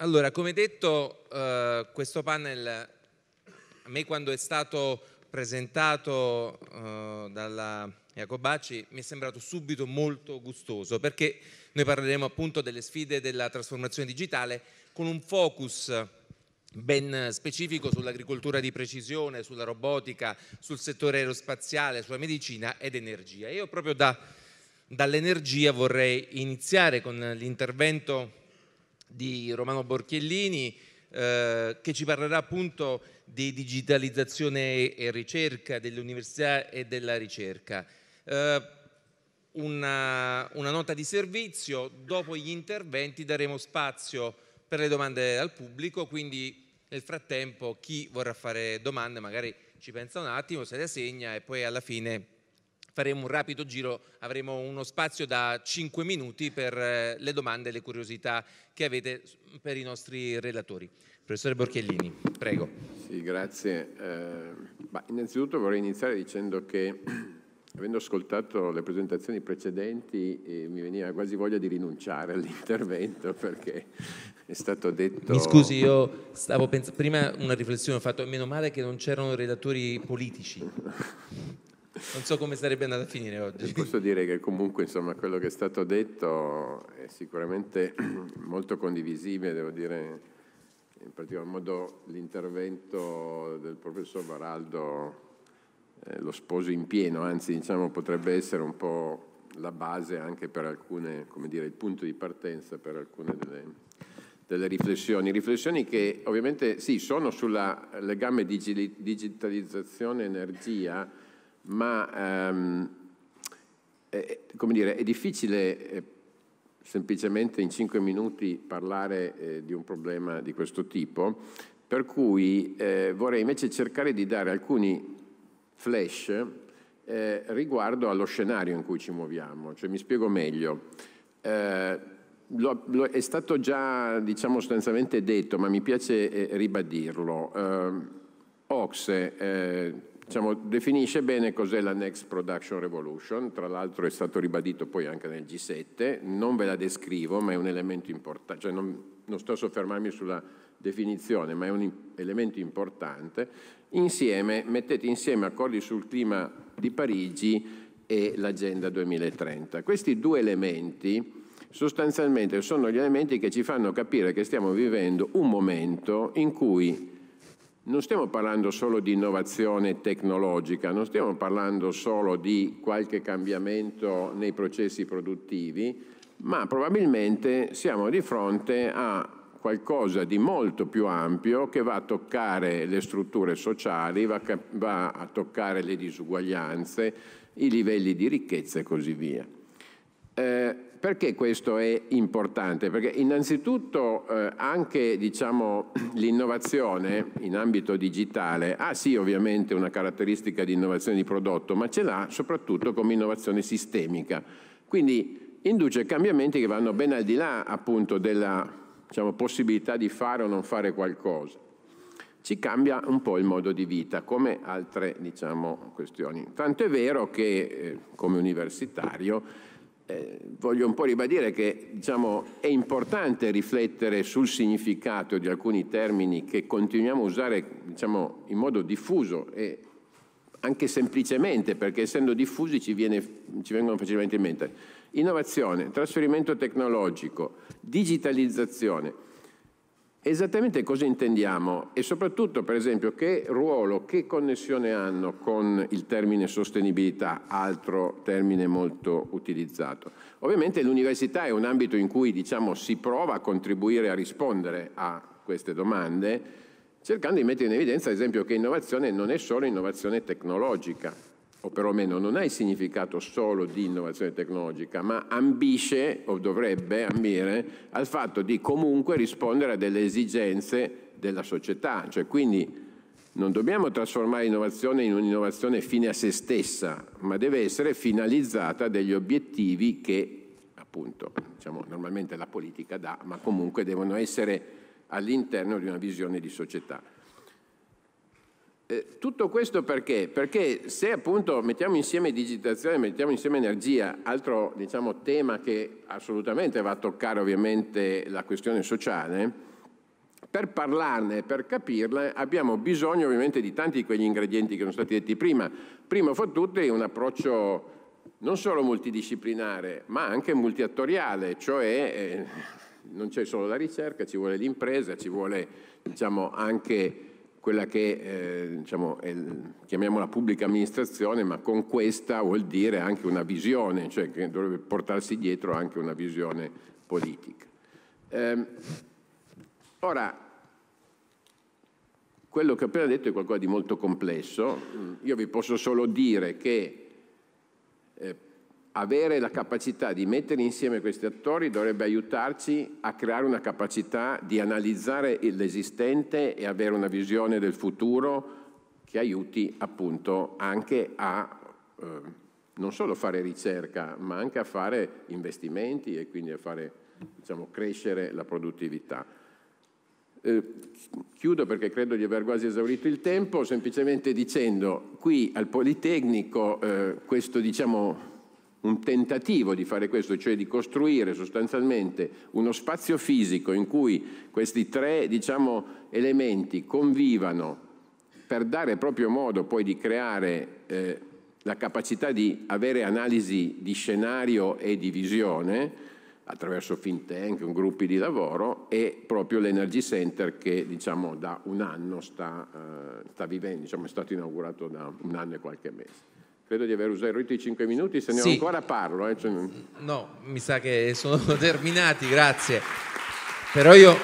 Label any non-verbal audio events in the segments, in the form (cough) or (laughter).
Allora, come detto, eh, questo panel a me quando è stato presentato eh, dalla Jacobacci mi è sembrato subito molto gustoso perché noi parleremo appunto delle sfide della trasformazione digitale con un focus ben specifico sull'agricoltura di precisione, sulla robotica, sul settore aerospaziale, sulla medicina ed energia. Io proprio da, dall'energia vorrei iniziare con l'intervento di Romano Borchiellini eh, che ci parlerà appunto di digitalizzazione e ricerca dell'università e della ricerca. Eh, una, una nota di servizio, dopo gli interventi daremo spazio per le domande al pubblico, quindi nel frattempo chi vorrà fare domande magari ci pensa un attimo, se le segna e poi alla fine faremo un rapido giro, avremo uno spazio da 5 minuti per eh, le domande e le curiosità che avete per i nostri relatori. Professore Borchellini, prego. Sì, grazie. Eh, innanzitutto vorrei iniziare dicendo che (clears throat) avendo ascoltato le presentazioni precedenti eh, mi veniva quasi voglia di rinunciare (laughs) all'intervento perché è stato detto... Mi scusi, io stavo pensando, prima una riflessione ho fatto, meno male che non c'erano relatori politici. (laughs) Non so come sarebbe andata a finire oggi. Posso dire che comunque insomma, quello che è stato detto è sicuramente (clears throat) molto condivisibile, devo dire in particolar modo l'intervento del professor Varaldo, eh, lo sposo in pieno, anzi diciamo, potrebbe essere un po' la base anche per alcune, come dire, il punto di partenza per alcune delle, delle riflessioni. Riflessioni che ovviamente sì, sono sul legame digitalizzazione-energia, ma ehm, è, come dire, è difficile eh, semplicemente in cinque minuti parlare eh, di un problema di questo tipo, per cui eh, vorrei invece cercare di dare alcuni flash eh, riguardo allo scenario in cui ci muoviamo, cioè mi spiego meglio. Eh, lo, lo, è stato già, diciamo, sostanzialmente detto, ma mi piace ribadirlo. Ehm, Ox, eh, diciamo, definisce bene cos'è la Next Production Revolution, tra l'altro è stato ribadito poi anche nel G7, non ve la descrivo ma è un elemento importante, cioè non, non sto a soffermarmi sulla definizione ma è un elemento importante, insieme, mettete insieme accordi sul clima di Parigi e l'agenda 2030. Questi due elementi sostanzialmente sono gli elementi che ci fanno capire che stiamo vivendo un momento in cui non stiamo parlando solo di innovazione tecnologica, non stiamo parlando solo di qualche cambiamento nei processi produttivi, ma probabilmente siamo di fronte a qualcosa di molto più ampio che va a toccare le strutture sociali, va a, va a toccare le disuguaglianze, i livelli di ricchezza e così via. Eh, perché questo è importante? Perché innanzitutto eh, anche diciamo, (clears throat) l'innovazione in ambito digitale ha sì ovviamente una caratteristica di innovazione di prodotto, ma ce l'ha soprattutto come innovazione sistemica. Quindi induce cambiamenti che vanno ben al di là appunto della diciamo, possibilità di fare o non fare qualcosa ci cambia un po' il modo di vita, come altre diciamo, questioni. Tanto è vero che, eh, come universitario, eh, voglio un po' ribadire che diciamo, è importante riflettere sul significato di alcuni termini che continuiamo a usare diciamo, in modo diffuso e anche semplicemente perché essendo diffusi ci, viene, ci vengono facilmente in mente. Innovazione, trasferimento tecnologico, digitalizzazione Esattamente cosa intendiamo e soprattutto per esempio che ruolo, che connessione hanno con il termine sostenibilità, altro termine molto utilizzato. Ovviamente l'università è un ambito in cui diciamo, si prova a contribuire a rispondere a queste domande cercando di mettere in evidenza ad esempio che innovazione non è solo innovazione tecnologica, o perlomeno non ha il significato solo di innovazione tecnologica, ma ambisce o dovrebbe ambire al fatto di comunque rispondere a delle esigenze della società, cioè quindi non dobbiamo trasformare l'innovazione in un'innovazione fine a se stessa, ma deve essere finalizzata a degli obiettivi che appunto diciamo, normalmente la politica dà, ma comunque devono essere all'interno di una visione di società. Eh, tutto questo perché? Perché se appunto mettiamo insieme digitazione, mettiamo insieme energia, altro diciamo, tema che assolutamente va a toccare ovviamente la questione sociale, per parlarne, per capirla, abbiamo bisogno ovviamente di tanti di quegli ingredienti che sono stati detti prima. Prima fra tutti un approccio non solo multidisciplinare, ma anche multiattoriale, cioè eh, non c'è solo la ricerca, ci vuole l'impresa, ci vuole diciamo, anche quella che eh, diciamo, è, chiamiamola pubblica amministrazione, ma con questa vuol dire anche una visione, cioè che dovrebbe portarsi dietro anche una visione politica. Eh, ora, quello che ho appena detto è qualcosa di molto complesso, io vi posso solo dire che eh, avere la capacità di mettere insieme questi attori dovrebbe aiutarci a creare una capacità di analizzare l'esistente e avere una visione del futuro che aiuti appunto anche a eh, non solo fare ricerca, ma anche a fare investimenti e quindi a fare, diciamo, crescere la produttività. Eh, chiudo perché credo di aver quasi esaurito il tempo, semplicemente dicendo qui al Politecnico eh, questo diciamo un tentativo di fare questo, cioè di costruire sostanzialmente uno spazio fisico in cui questi tre diciamo, elementi convivano per dare proprio modo poi di creare eh, la capacità di avere analisi di scenario e di visione attraverso FinTech, gruppi di lavoro e proprio l'Energy Center che diciamo, da un anno sta, eh, sta vivendo, diciamo, è stato inaugurato da un anno e qualche mese. Credo di aver usato i cinque minuti, se ne sì. ho ancora parlo. Eh. Cioè... No, mi sa che sono (laughs) terminati, grazie. Però io,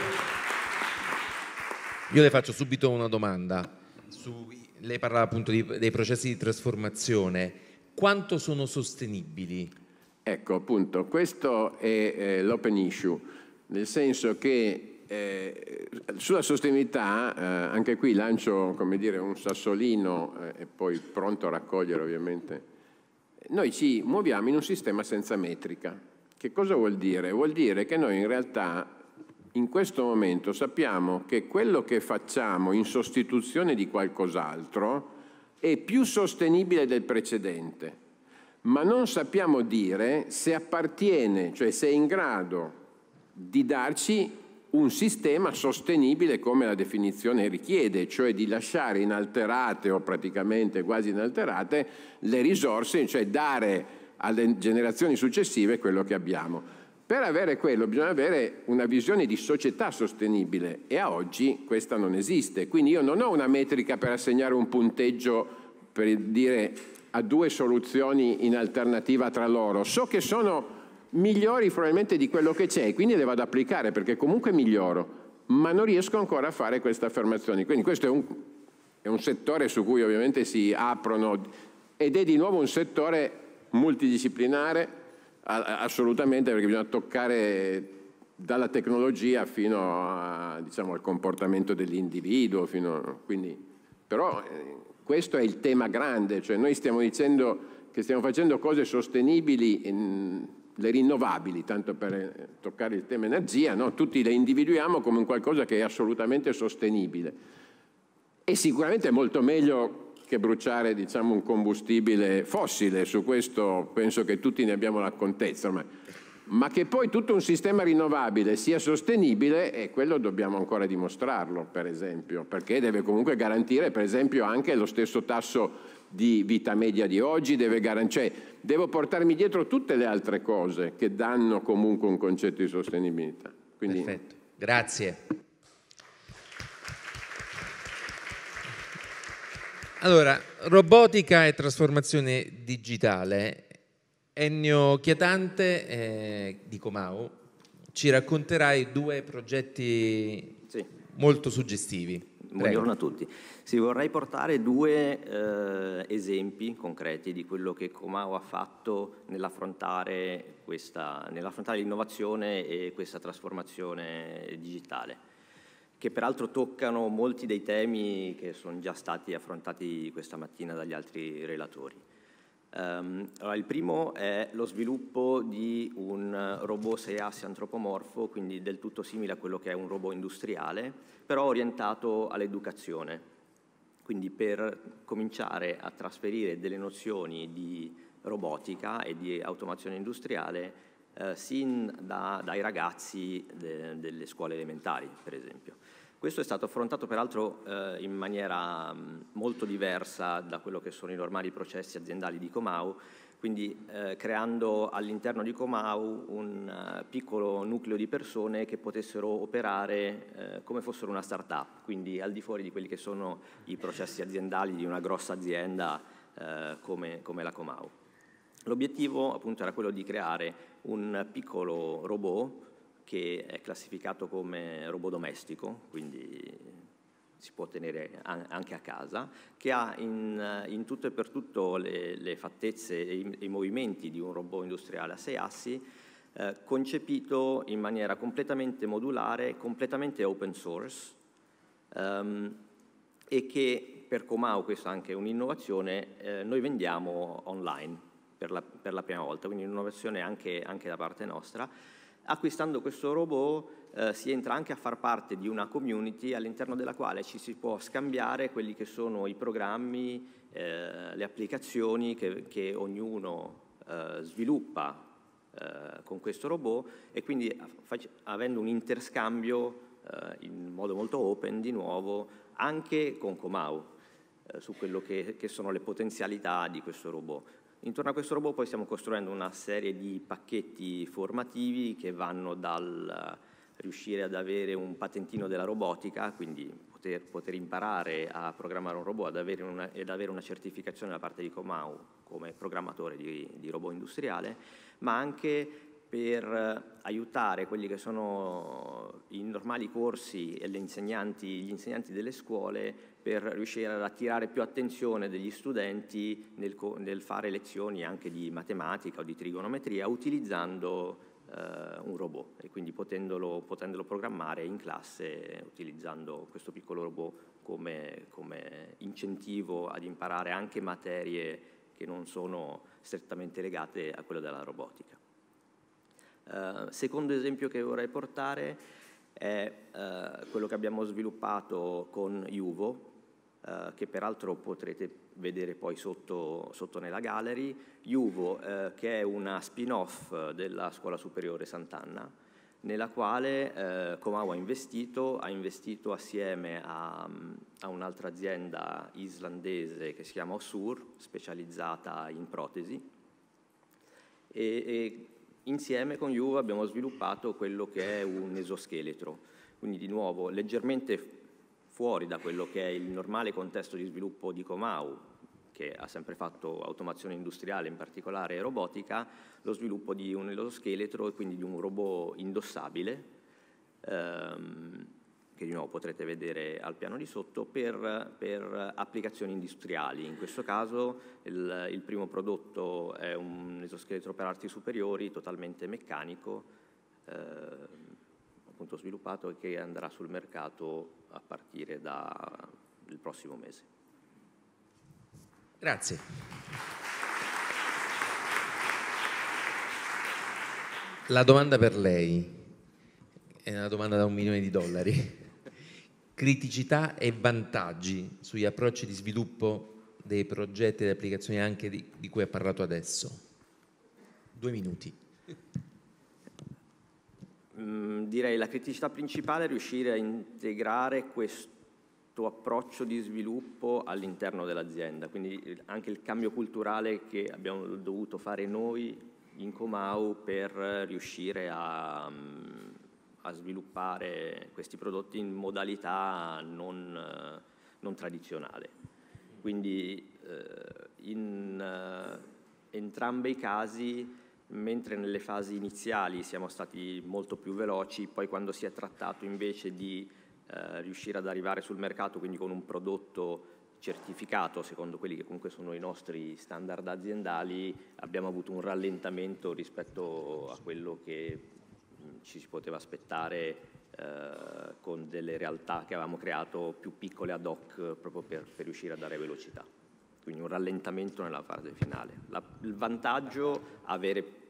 io le faccio subito una domanda. Su, lei parlava appunto di, dei processi di trasformazione. Quanto sono sostenibili? Ecco, appunto, questo è eh, l'open issue, nel senso che eh, sulla sostenibilità, eh, anche qui lancio come dire, un sassolino eh, e poi pronto a raccogliere ovviamente. Noi ci muoviamo in un sistema senza metrica. Che cosa vuol dire? Vuol dire che noi in realtà in questo momento sappiamo che quello che facciamo in sostituzione di qualcos'altro è più sostenibile del precedente, ma non sappiamo dire se appartiene, cioè se è in grado di darci un sistema sostenibile come la definizione richiede, cioè di lasciare inalterate o praticamente quasi inalterate le risorse, cioè dare alle generazioni successive quello che abbiamo. Per avere quello bisogna avere una visione di società sostenibile e a oggi questa non esiste. Quindi io non ho una metrica per assegnare un punteggio per dire a due soluzioni in alternativa tra loro. So che sono migliori probabilmente di quello che c'è, quindi le vado ad applicare perché comunque miglioro, ma non riesco ancora a fare queste affermazioni. Quindi questo è un, è un settore su cui ovviamente si aprono ed è di nuovo un settore multidisciplinare, assolutamente perché bisogna toccare dalla tecnologia fino a, diciamo, al comportamento dell'individuo, a, quindi, però eh, questo è il tema grande, cioè noi stiamo dicendo che stiamo facendo cose sostenibili in, le rinnovabili, tanto per eh, toccare il tema energia, no? tutti le individuiamo come un qualcosa che è assolutamente sostenibile. E sicuramente è molto meglio che bruciare diciamo, un combustibile fossile, su questo penso che tutti ne abbiamo la contezza ormai. Ma che poi tutto un sistema rinnovabile sia sostenibile, e quello dobbiamo ancora dimostrarlo, per esempio, perché deve comunque garantire, per esempio, anche lo stesso tasso di vita media di oggi, deve garantire, cioè, devo portarmi dietro tutte le altre cose che danno comunque un concetto di sostenibilità. Quindi... Perfetto, grazie. Allora, robotica e trasformazione digitale. Ennio Chiatante eh, di Comau ci racconterai due progetti sì. molto suggestivi. Buongiorno a tutti. Sì, vorrei portare due eh, esempi concreti di quello che Comau ha fatto nell'affrontare, l'innovazione e questa trasformazione digitale, che peraltro toccano molti dei temi che sono già stati affrontati questa mattina dagli altri relatori. Ehm, allora, il primo è lo sviluppo di un robot 6 assi antropomorfo, quindi del tutto simile a quello che è un robot industriale, però orientato all'educazione. Quindi per cominciare a trasferire delle nozioni di robotica e di automazione industriale eh, sin da, dai ragazzi de, delle scuole elementari, per esempio. Questo è stato affrontato peraltro eh, in maniera mh, mm, molto diversa da quello che sono i normali processi aziendali di Comau, quindi eh, creando all'interno di Comau un uh, piccolo nucleo di persone che potessero operare eh, come fossero una start-up, quindi al di fuori di quelli che sono i processi aziendali di una grossa azienda eh, come, come, la Comau. L'obiettivo appunto era quello di creare un piccolo robot che è classificato come robot domestico, quindi si può tenere anche a casa, che ha in, in tutto e per tutto le, le fattezze e i, i, movimenti di un robot industriale a sei assi, eh, concepito in maniera completamente modulare, completamente open source, ehm, e che per Comau, questa è anche un'innovazione, eh, noi vendiamo online per la, per la, prima volta, quindi un'innovazione anche, anche da parte nostra acquistando questo robot eh, si entra anche a far parte di una community all'interno della quale ci si può scambiare quelli che sono i programmi, eh, le applicazioni che, che ognuno eh, sviluppa eh, con questo robot e quindi avendo un interscambio eh, in modo molto open di nuovo anche con Comau eh, su quello che, che sono le potenzialità di questo robot. Intorno a questo robot poi stiamo costruendo una serie di pacchetti formativi che vanno dal eh, riuscire ad avere un patentino della robotica, quindi poter, poter imparare a programmare un robot ad avere una, ed avere una certificazione da parte di Comau come programmatore di, di robot industriale, ma anche per eh, aiutare quelli che sono i normali corsi e insegnanti, gli insegnanti delle scuole per riuscire ad attirare più attenzione degli studenti nel, nel fare lezioni anche di matematica o di trigonometria utilizzando eh, un robot e quindi potendolo, potendolo, programmare in classe utilizzando questo piccolo robot come, come incentivo ad imparare anche materie che non sono strettamente legate a quella della robotica. Eh, secondo esempio che vorrei portare è uh, quello che abbiamo sviluppato con Juvo, uh, che peraltro potrete vedere poi sotto, sotto nella gallery. Juvo, che è una spin-off della Scuola Superiore Sant'Anna, nella quale Comau ha investito, ha investito assieme a, a un'altra azienda islandese che si chiama Osur, specializzata in protesi, e, e Insieme con Juve abbiamo sviluppato quello che è un esoscheletro, quindi di nuovo leggermente fuori da quello che è il normale contesto di sviluppo di Comau, che ha sempre fatto automazione industriale, in particolare robotica, lo sviluppo di un esoscheletro e quindi di un robot indossabile. Ehm, che di nuovo potrete vedere al piano di sotto, per, per applicazioni industriali. In questo caso il, il, primo prodotto è un esoscheletro per arti superiori totalmente meccanico, eh, appunto sviluppato e che andrà sul mercato a partire dal prossimo mese. Grazie. La domanda per lei è una domanda da un milione di dollari criticità e vantaggi sugli approcci di sviluppo dei progetti e delle applicazioni anche di, di cui ha parlato adesso. Due minuti. Mm, direi la criticità principale è riuscire a integrare questo approccio di sviluppo all'interno dell'azienda, quindi anche il cambio culturale che abbiamo dovuto fare noi in Comau per riuscire a um, a sviluppare questi prodotti in modalità non, eh, non tradizionale. Quindi eh, in eh, entrambi i casi, mentre nelle fasi iniziali siamo stati molto più veloci, poi quando si è trattato invece di eh, riuscire ad arrivare sul mercato, quindi con un prodotto certificato secondo quelli che comunque sono i nostri standard aziendali, abbiamo avuto un rallentamento rispetto a quello che ci si poteva aspettare eh, con delle realtà che avevamo creato più piccole ad hoc proprio per, per riuscire a dare velocità. Quindi un rallentamento nella fase finale. La, il vantaggio avere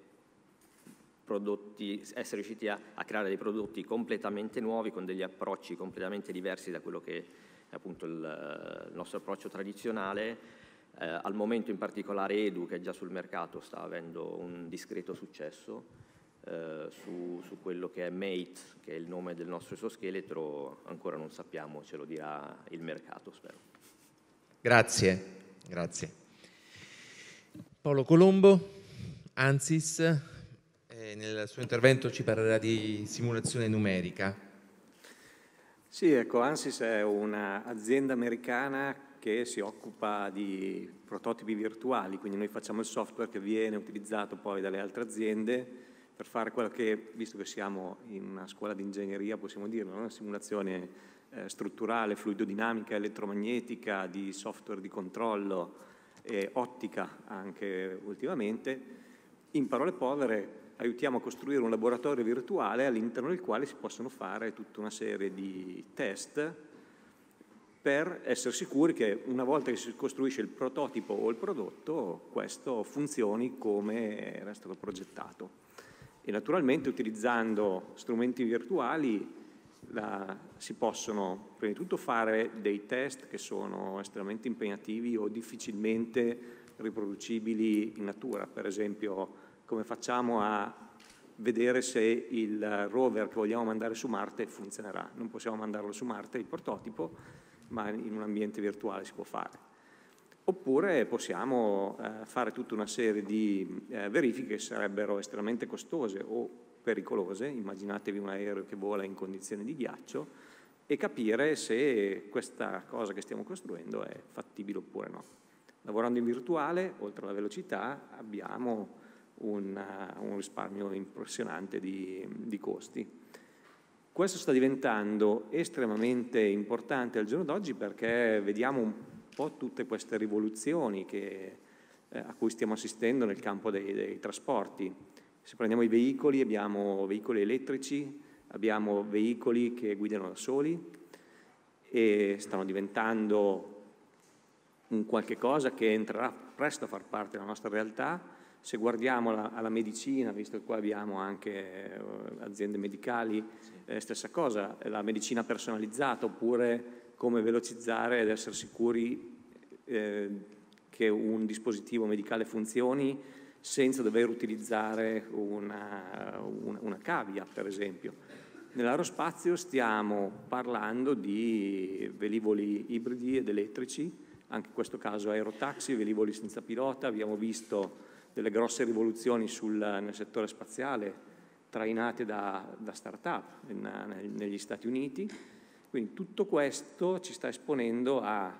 prodotti, essere riusciti a, a, creare dei prodotti completamente nuovi con degli approcci completamente diversi da quello che è appunto il, il nostro approccio tradizionale. Eh, al momento in particolare Edu, che è già sul mercato, sta avendo un discreto successo eh, su, su, quello che è Mate, che è il nome del nostro esoscheletro, ancora non sappiamo, ce lo dirà il mercato, spero. Grazie, grazie. Paolo Colombo, Ansis, eh, nel suo intervento ci parlerà di simulazione numerica. Sì, ecco, Ansys è un'azienda americana che si occupa di prototipi virtuali, quindi noi facciamo il software che viene utilizzato poi dalle altre aziende per fare quella che, visto che siamo in una scuola di ingegneria, possiamo dirlo, una simulazione eh, strutturale, fluidodinamica, elettromagnetica, di software di controllo e ottica anche ultimamente. In parole povere, aiutiamo a costruire un laboratorio virtuale all'interno del quale si possono fare tutta una serie di test per essere sicuri che una volta che si costruisce il prototipo o il prodotto, questo funzioni come era stato progettato e naturalmente utilizzando strumenti virtuali la, si possono prima di tutto fare dei test che sono estremamente impegnativi o difficilmente riproducibili in natura, per esempio come facciamo a vedere se il rover che vogliamo mandare su Marte funzionerà. Non possiamo mandarlo su Marte, il prototipo, ma in un ambiente virtuale si può fare. Oppure possiamo eh, fare tutta una serie di eh, verifiche che sarebbero estremamente costose o pericolose, immaginatevi un aereo che vola in condizioni di ghiaccio, e capire se questa cosa che stiamo costruendo è fattibile oppure no. Lavorando in virtuale, oltre alla velocità, abbiamo una, eh, un risparmio impressionante di, di costi. Questo sta diventando estremamente importante al giorno d'oggi perché vediamo po' tutte queste rivoluzioni che, eh, a cui stiamo assistendo nel campo dei, dei trasporti. Se prendiamo i veicoli, abbiamo veicoli elettrici, abbiamo veicoli che guidano da soli e stanno diventando un qualche cosa che entrerà presto a far parte della nostra realtà. Se guardiamo alla, alla medicina, visto che qua abbiamo anche eh, aziende medicali, sì. eh, stessa cosa, la medicina personalizzata oppure come velocizzare ed essere sicuri eh, che un dispositivo medicale funzioni senza dover utilizzare una, una, una cavia, per esempio. Nell'aerospazio stiamo parlando di velivoli ibridi ed elettrici, anche in questo caso aerotaxi, velivoli senza pilota, abbiamo visto delle grosse rivoluzioni sul, nel settore spaziale trainate da, da start-up negli Stati Uniti, quindi tutto questo ci sta esponendo a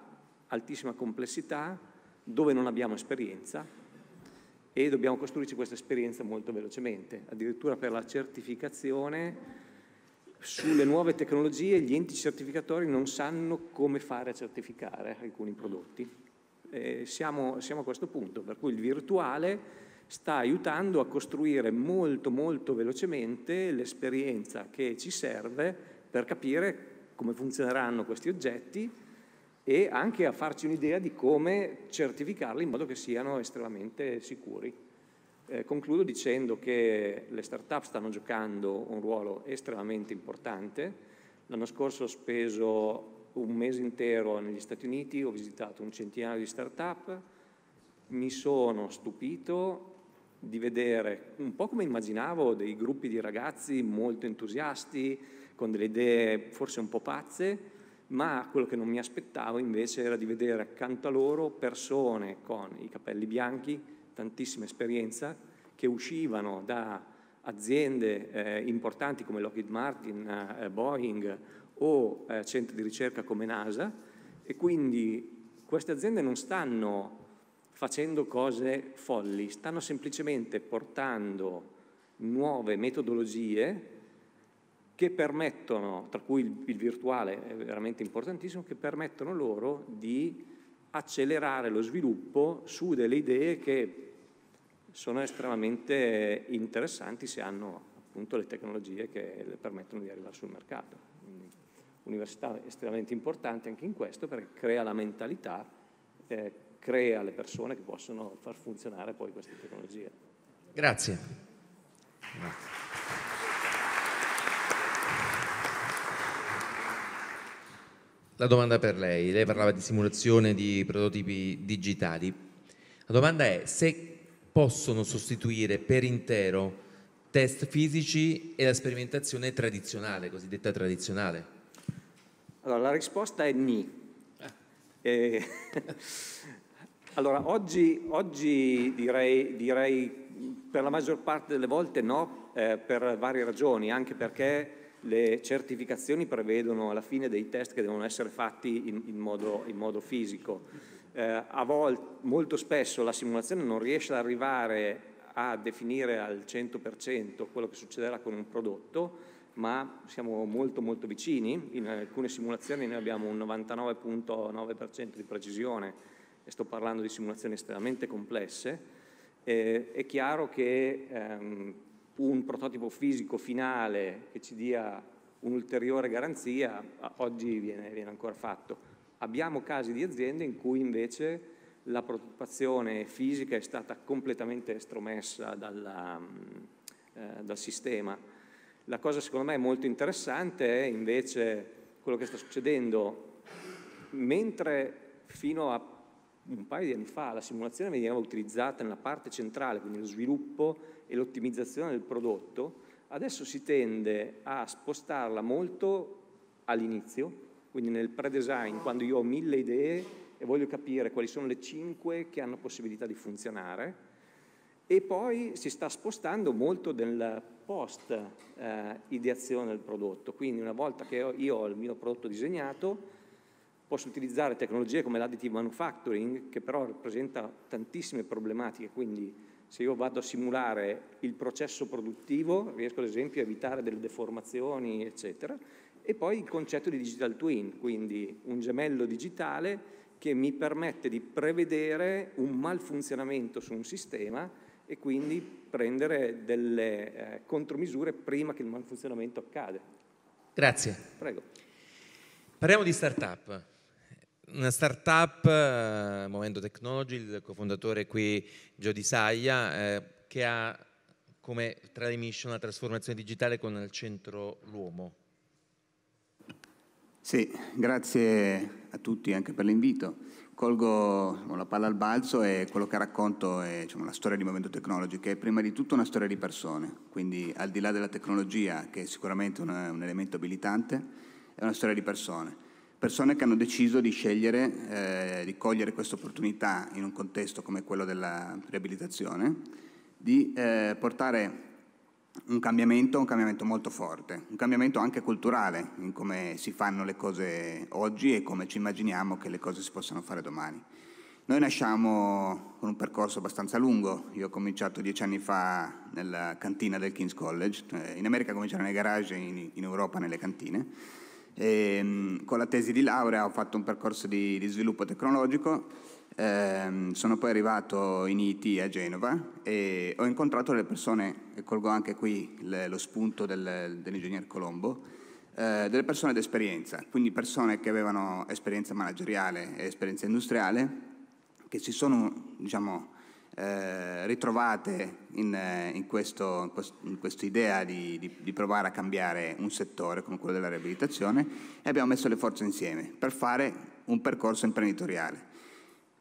altissima complessità, dove non abbiamo esperienza e dobbiamo costruirci questa esperienza molto velocemente. Addirittura per la certificazione sulle nuove tecnologie gli enti certificatori non sanno come fare a certificare alcuni prodotti. Eh, siamo, siamo a questo punto, per cui il virtuale sta aiutando a costruire molto molto velocemente l'esperienza che ci serve per capire come funzioneranno questi oggetti e anche a farci un'idea di come certificarli in modo che siano estremamente sicuri. Eh, concludo dicendo che le start-up stanno giocando un ruolo estremamente importante. L'anno scorso ho speso un mese intero negli Stati Uniti, ho visitato un centinaio di start-up, mi sono stupito di vedere, un po' come immaginavo, dei gruppi di ragazzi molto entusiasti, con delle idee forse un po' pazze, ma quello che non mi aspettavo invece era di vedere accanto a loro persone con i capelli bianchi, tantissima esperienza, che uscivano da aziende eh, importanti come Lockheed Martin, eh, Boeing o eh, centri di ricerca come NASA e quindi queste aziende non stanno facendo cose folli, stanno semplicemente portando nuove metodologie che permettono, tra cui il, il virtuale è veramente importantissimo, che permettono loro di accelerare lo sviluppo su delle idee che sono estremamente interessanti se hanno appunto le tecnologie che le permettono di arrivare sul mercato. L'università è estremamente importante anche in questo perché crea la mentalità, eh, crea le persone che possono far funzionare poi queste tecnologie. Grazie. Grazie. La domanda per lei, lei parlava di simulazione di prototipi digitali. La domanda è se possono sostituire per intero test fisici e la sperimentazione tradizionale, cosiddetta tradizionale. Allora, la risposta è ni. Eh, eh (laughs) allora, oggi, oggi direi, direi, per la maggior parte delle volte no, eh, per varie ragioni, anche perché le certificazioni prevedono alla fine dei test che devono essere fatti in, in, modo, in modo, fisico. Eh, volte, molto spesso la simulazione non riesce ad arrivare a definire al 100% quello che succederà con un prodotto, ma siamo molto molto vicini, in alcune simulazioni noi abbiamo un 99.9% di precisione, e sto parlando di simulazioni estremamente complesse, eh, è chiaro che ehm, un prototipo fisico finale che ci dia un'ulteriore garanzia, oggi viene, viene ancora fatto. Abbiamo casi di aziende in cui invece la prototipazione fisica è stata completamente estromessa dalla, eh, dal sistema. La cosa secondo me molto interessante è invece quello che sta succedendo. Mentre fino a un paio di anni fa la simulazione veniva utilizzata nella parte centrale, quindi lo sviluppo e l'ottimizzazione del prodotto, adesso si tende a spostarla molto all'inizio, quindi nel pre-design, quando io ho mille idee e voglio capire quali sono le cinque che hanno possibilità di funzionare, e poi si sta spostando molto del post-ideazione eh, del prodotto, quindi una volta che io ho il mio prodotto disegnato, posso utilizzare tecnologie come l'additive manufacturing, che però presenta tantissime problematiche, quindi se io vado a simulare il processo produttivo, riesco ad esempio a evitare delle deformazioni, eccetera, e poi il concetto di digital twin, quindi un gemello digitale che mi permette di prevedere un malfunzionamento su un sistema e quindi prendere delle eh, contromisure prima che il malfunzionamento accade. Grazie. Prego. Parliamo di startup. Una startup, eh, Movendo Technology, il cofondatore qui Gio Di Saia, eh, che ha come tra le mission la trasformazione digitale con al centro l'uomo. Sì, grazie a tutti anche per l'invito. Colgo la palla al balzo e quello che racconto è diciamo, la storia di Movimento Technology, che è prima di tutto una storia di persone, quindi al di là della tecnologia, che è sicuramente un, un elemento abilitante, è una storia di persone persone che hanno deciso di scegliere, eh, di cogliere questa opportunità in un contesto come quello della riabilitazione, di eh, portare un cambiamento, un cambiamento molto forte, un cambiamento anche culturale in come si fanno le cose oggi e come ci immaginiamo che le cose si possano fare domani. Noi nasciamo con un percorso abbastanza lungo, io ho cominciato dieci anni fa nella cantina del King's College, eh, in America cominciano nei garage, in, in Europa nelle cantine, e, ehm, con la tesi di laurea ho fatto un percorso di, di sviluppo tecnologico, ehm, sono poi arrivato in IT a Genova e ho incontrato delle persone, e colgo anche qui le, lo spunto del, dell'ingegner Colombo, eh, delle persone d'esperienza, quindi persone che avevano esperienza manageriale e esperienza industriale, che si sono diciamo, eh, ritrovate in, eh, in questa idea di, di, di, provare a cambiare un settore come quello della riabilitazione e abbiamo messo le forze insieme per fare un percorso imprenditoriale.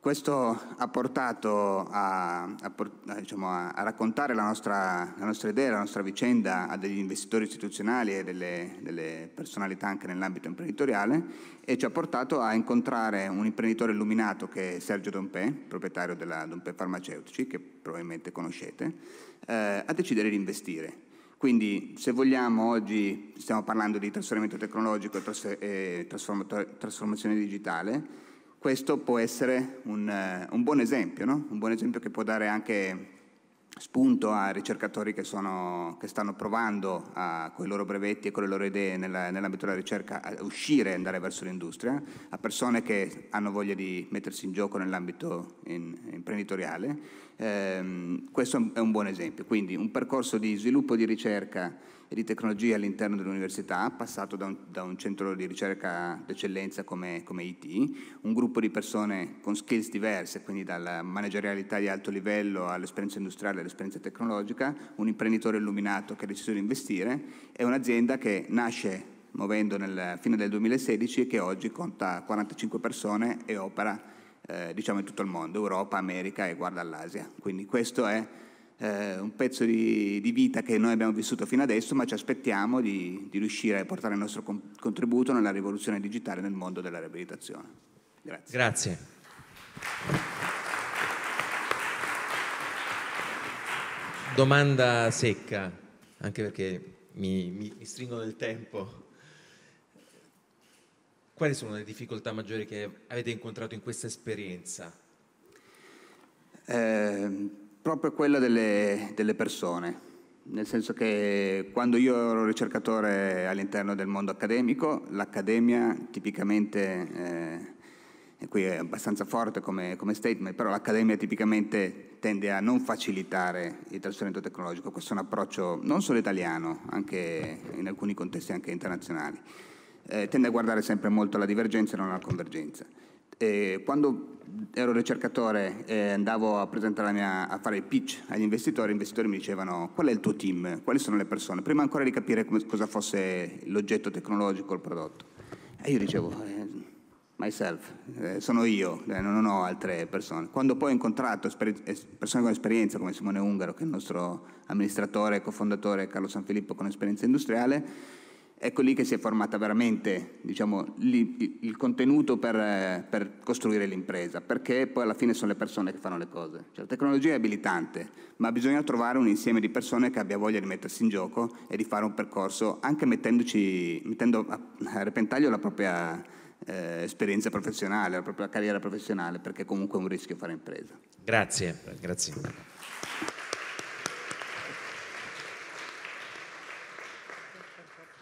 Questo ha portato a, a, a, diciamo, a raccontare la nostra, la nostra, idea, la nostra vicenda a degli investitori istituzionali e delle, delle personalità anche nell'ambito imprenditoriale e ci ha portato a incontrare un imprenditore illuminato che è Sergio Dompè, proprietario della Dompè Farmaceutici, che probabilmente conoscete, eh, a decidere di investire. Quindi se vogliamo oggi stiamo parlando di trasferimento tecnologico e trasformazione digitale, questo può essere un, eh, un buon esempio, no? un buon esempio che può dare anche spunto a ricercatori che, sono, che stanno provando a, con i loro brevetti e con le loro idee nella, nell'ambito della ricerca a uscire e andare verso l'industria, a persone che hanno voglia di mettersi in gioco nell'ambito in, imprenditoriale. Eh, questo è un buon esempio, quindi un percorso di sviluppo di ricerca e di tecnologia all'interno dell'università, passato da un, da un centro di ricerca d'eccellenza come, come, IT, un gruppo di persone con skills diverse, quindi dalla managerialità di alto livello all'esperienza industriale all'esperienza tecnologica, un imprenditore illuminato che ha deciso di investire e un'azienda che nasce muovendo nel fine del 2016 e che oggi conta 45 persone e opera eh, diciamo in tutto il mondo, Europa, America e guarda all'Asia. Quindi questo è eh, un pezzo di, di, vita che noi abbiamo vissuto fino adesso, ma ci aspettiamo di, di riuscire a portare il nostro contributo nella rivoluzione digitale nel mondo della riabilitazione. Grazie. Grazie. Domanda secca, anche perché mi, mi, mi stringo nel tempo. Quali sono le difficoltà maggiori che avete incontrato in questa esperienza? Eh, proprio quella delle, delle, persone, nel senso che quando io ero ricercatore all'interno del mondo accademico, l'accademia tipicamente, eh, qui è abbastanza forte come, come, statement, però l'accademia tipicamente tende a non facilitare il trasferimento tecnologico, questo è un approccio non solo italiano, anche in alcuni contesti anche internazionali, eh, tende a guardare sempre molto alla divergenza e non alla convergenza eh, quando ero ricercatore e andavo a, mia, a fare il pitch agli investitori, gli investitori mi dicevano qual è il tuo team, quali sono le persone, prima ancora di capire come, cosa fosse l'oggetto tecnologico, il prodotto. E io dicevo, eh, myself, eh, sono io, eh, non ho altre persone. Quando poi ho incontrato persone con esperienza come Simone Ungaro, che è il nostro amministratore e cofondatore Carlo Sanfilippo con esperienza industriale, ecco lì che si è formata veramente diciamo, lì, il contenuto per, eh, per costruire l'impresa, perché poi alla fine sono le persone che fanno le cose. Cioè, la tecnologia è abilitante, ma bisogna trovare un insieme di persone che abbia voglia di mettersi in gioco e di fare un percorso, anche mettendo a, a repentaglio la propria eh, esperienza professionale, la propria carriera professionale, perché comunque è un rischio fare impresa. Grazie, grazie.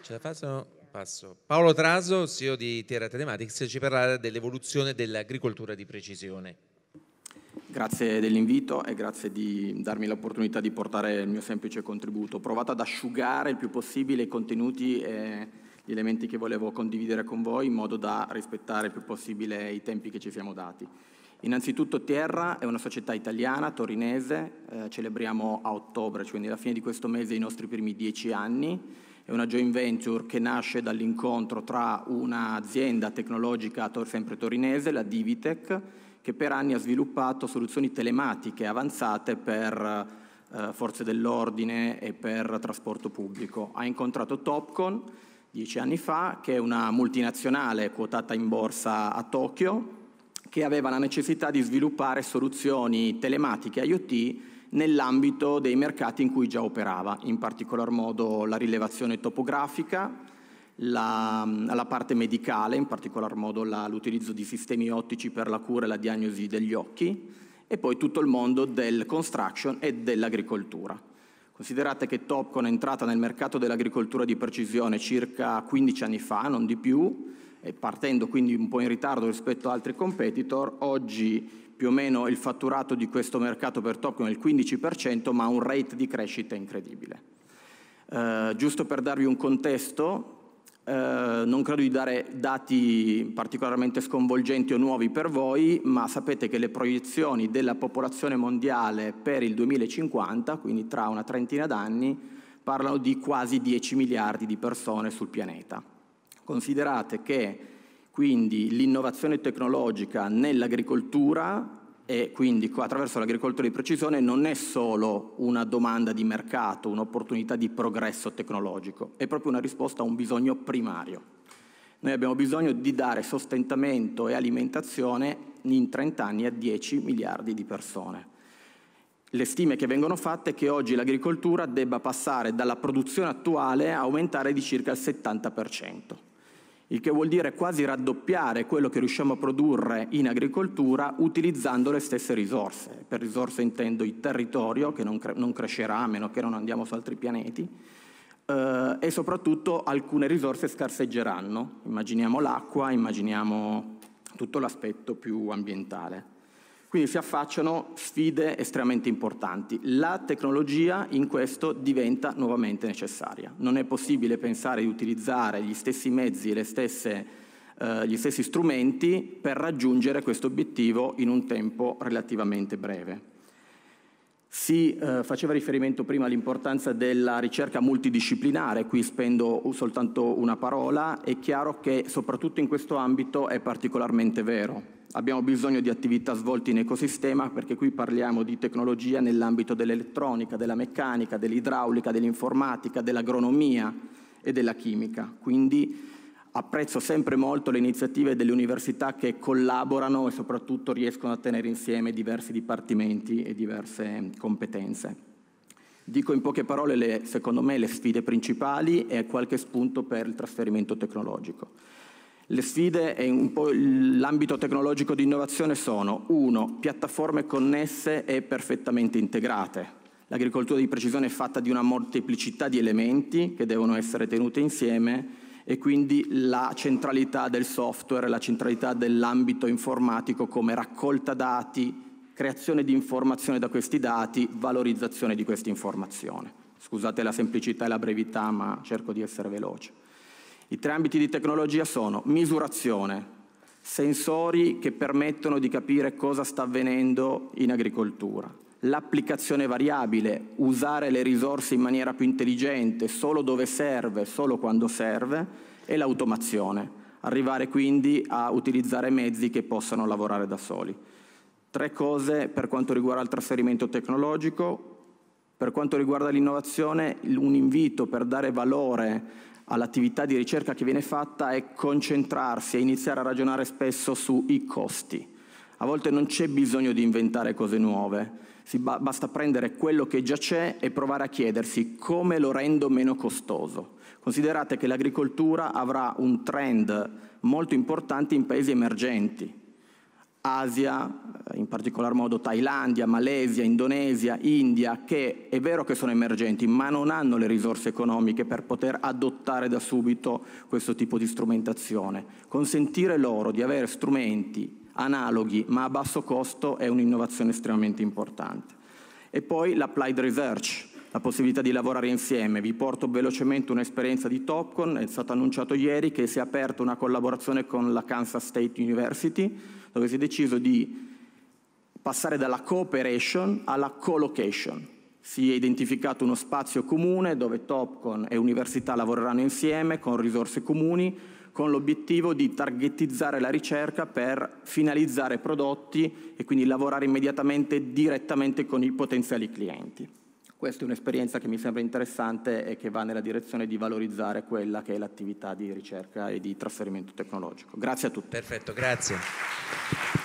Ce la faccio? Passo. Paolo Traso, CEO di Terra Telematics, ci parlerà dell'evoluzione dell'agricoltura di precisione. Grazie dell'invito e grazie di darmi l'opportunità di portare il mio semplice contributo. Ho provato ad asciugare il più possibile i contenuti e gli elementi che volevo condividere con voi in modo da rispettare il più possibile i tempi che ci siamo dati. Innanzitutto Terra è una società italiana, torinese, eh, celebriamo a ottobre, cioè alla fine di questo mese i nostri primi dieci anni è una joint venture che nasce dall'incontro tra un'azienda tecnologica sempre torinese, la Divitech, che per anni ha sviluppato soluzioni telematiche avanzate per eh, forze dell'ordine e per trasporto pubblico. Ha incontrato Topcon dieci anni fa, che è una multinazionale quotata in borsa a Tokyo, che aveva la necessità di sviluppare soluzioni telematiche IoT nell'ambito dei mercati in cui già operava, in particolar modo la rilevazione topografica, la, la parte medicale, in particolar modo l'utilizzo di sistemi ottici per la cura e la diagnosi degli occhi, e poi tutto il mondo del construction e dell'agricoltura. Considerate che Topcon è entrata nel mercato dell'agricoltura di precisione circa 15 anni fa, non di più, partendo quindi un po' in ritardo rispetto ad altri competitor, oggi più o meno il fatturato di questo mercato per token è il 15%, ma ha un rate di crescita incredibile. Eh, giusto per darvi un contesto, eh, non credo di dare dati particolarmente sconvolgenti o nuovi per voi, ma sapete che le proiezioni della popolazione mondiale per il 2050, quindi tra una trentina d'anni, parlano di quasi 10 miliardi di persone sul pianeta. Considerate che quindi l'innovazione tecnologica nell'agricoltura e quindi attraverso l'agricoltura di precisione non è solo una domanda di mercato, un'opportunità di progresso tecnologico, è proprio una risposta a un bisogno primario. Noi abbiamo bisogno di dare sostentamento e alimentazione in 30 anni a 10 miliardi di persone. Le stime che vengono fatte è che oggi l'agricoltura debba passare dalla produzione attuale a aumentare di circa il 70% il che vuol dire quasi raddoppiare quello che riusciamo a produrre in agricoltura utilizzando le stesse risorse. Per risorse intendo il territorio, che non, cre non crescerà a meno che non andiamo su altri pianeti, eh, e soprattutto alcune risorse scarseggeranno. Immaginiamo l'acqua, immaginiamo tutto l'aspetto più ambientale. Quindi si affacciano sfide estremamente importanti. La tecnologia in questo diventa nuovamente necessaria. Non è possibile pensare di utilizzare gli stessi mezzi e eh, gli stessi strumenti per raggiungere questo obiettivo in un tempo relativamente breve. Si eh, faceva riferimento prima all'importanza della ricerca multidisciplinare, qui spendo soltanto una parola, è chiaro che soprattutto in questo ambito è particolarmente vero Abbiamo bisogno di attività svolte in ecosistema perché qui parliamo di tecnologia nell'ambito dell'elettronica, della meccanica, dell'idraulica, dell'informatica, dell'agronomia e della chimica. Quindi apprezzo sempre molto le iniziative delle università che collaborano e soprattutto riescono a tenere insieme diversi dipartimenti e diverse competenze. Dico in poche parole, le, secondo me, le sfide principali e qualche spunto per il trasferimento tecnologico. Le sfide e un po' l'ambito tecnologico di innovazione sono 1. Piattaforme connesse e perfettamente integrate. L'agricoltura di precisione è fatta di una molteplicità di elementi che devono essere tenuti insieme e quindi la centralità del software, la centralità dell'ambito informatico come raccolta dati, creazione di informazione da questi dati, valorizzazione di questa informazione. Scusate la semplicità e la brevità, ma cerco di essere veloce. I tre ambiti di tecnologia sono misurazione, sensori che permettono di capire cosa sta avvenendo in agricoltura, l'applicazione variabile, usare le risorse in maniera più intelligente, solo dove serve, solo quando serve, e l'automazione, arrivare quindi a utilizzare mezzi che possano lavorare da soli. Tre cose per quanto riguarda il trasferimento tecnologico, per quanto riguarda l'innovazione, un invito per dare valore all'attività di ricerca che viene fatta è concentrarsi e iniziare a ragionare spesso sui costi. A volte non c'è bisogno di inventare cose nuove, ba basta prendere quello che già c'è e provare a chiedersi come lo rendo meno costoso. Considerate che l'agricoltura avrà un trend molto importante in paesi emergenti, Asia, eh, in particolar modo Thailandia, Malesia, Indonesia, India, che è vero che sono emergenti, ma non hanno le risorse economiche per poter adottare da subito questo tipo di strumentazione. Consentire loro di avere strumenti analoghi ma a basso costo è un'innovazione estremamente importante. E poi l'applied research, la possibilità di lavorare insieme. Vi porto velocemente un'esperienza di Topcon, è stato annunciato ieri che si è aperta una collaborazione con la Kansas State University, dove si è deciso di passare dalla cooperation alla collocation. Si è identificato uno spazio comune dove Topcon e università lavoreranno insieme con risorse comuni, con l'obiettivo di targetizzare la ricerca per finalizzare prodotti e quindi lavorare immediatamente direttamente con i potenziali clienti. Questa è un'esperienza che mi sembra interessante e che va nella direzione di valorizzare quella che è l'attività di ricerca e di trasferimento tecnologico. Grazie a tutti. Perfetto, grazie.